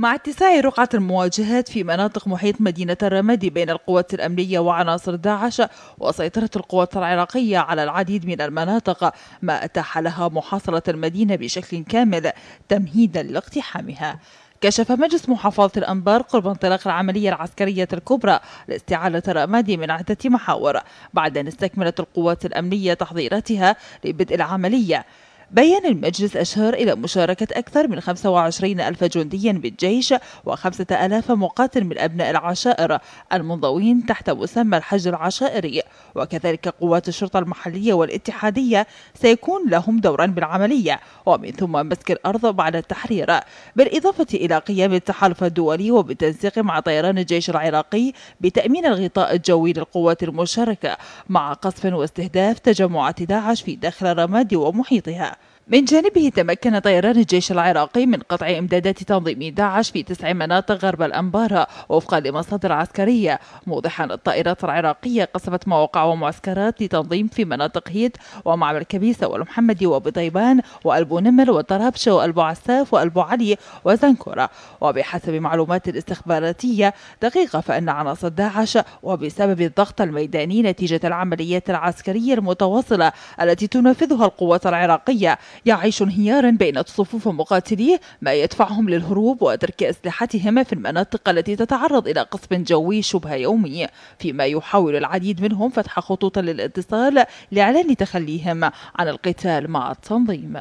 مع اتساع رقعة المواجهات في مناطق محيط مدينة الرمادي بين القوات الأمنية وعناصر داعش وسيطرة القوات العراقية على العديد من المناطق ما أتاح لها محاصرة المدينة بشكل كامل تمهيدا لاقتحامها كشف مجلس محافظة الأنبار قرب انطلاق العملية العسكرية الكبرى لاستعادة الرمادي من عدة محاور بعد أن استكملت القوات الأمنية تحضيراتها لبدء العملية بيّن المجلس أشار إلى مشاركة أكثر من 25 ألف جندي بالجيش و5000 مقاتل من أبناء العشائر المنضوين تحت مسمى الحج العشائري وكذلك قوات الشرطة المحلية والاتحادية سيكون لهم دورا بالعملية ومن ثم مسك الأرض بعد التحرير بالإضافة إلى قيام التحالف الدولي وبالتنسيق مع طيران الجيش العراقي بتأمين الغطاء الجوي للقوات المشاركة مع قصف واستهداف تجمعات داعش في داخل الرماد ومحيطها من جانبه تمكن طيران الجيش العراقي من قطع إمدادات تنظيم داعش في تسع مناطق غرب الأنبارة وفقا لمصادر عسكرية موضحا الطائرات العراقية قصفت مواقع ومعسكرات لتنظيم في مناطق هيد ومعمل كبيسة والمحمدي وبطيبان وألبو نمر وطرابشة وألبو عساف وألبو علي وزنكورة وبحسب معلومات الاستخباراتية دقيقة فإن عناصر داعش وبسبب الضغط الميداني نتيجة العمليات العسكرية المتواصلة التي تنفذها القوات العراقية يعيش انهيارا بين صفوف مقاتليه ما يدفعهم للهروب وترك أسلحتهم في المناطق التي تتعرض إلى قصف جوي شبه يومي فيما يحاول العديد منهم فتح خطوط للاتصال لإعلان تخليهم عن القتال مع التنظيم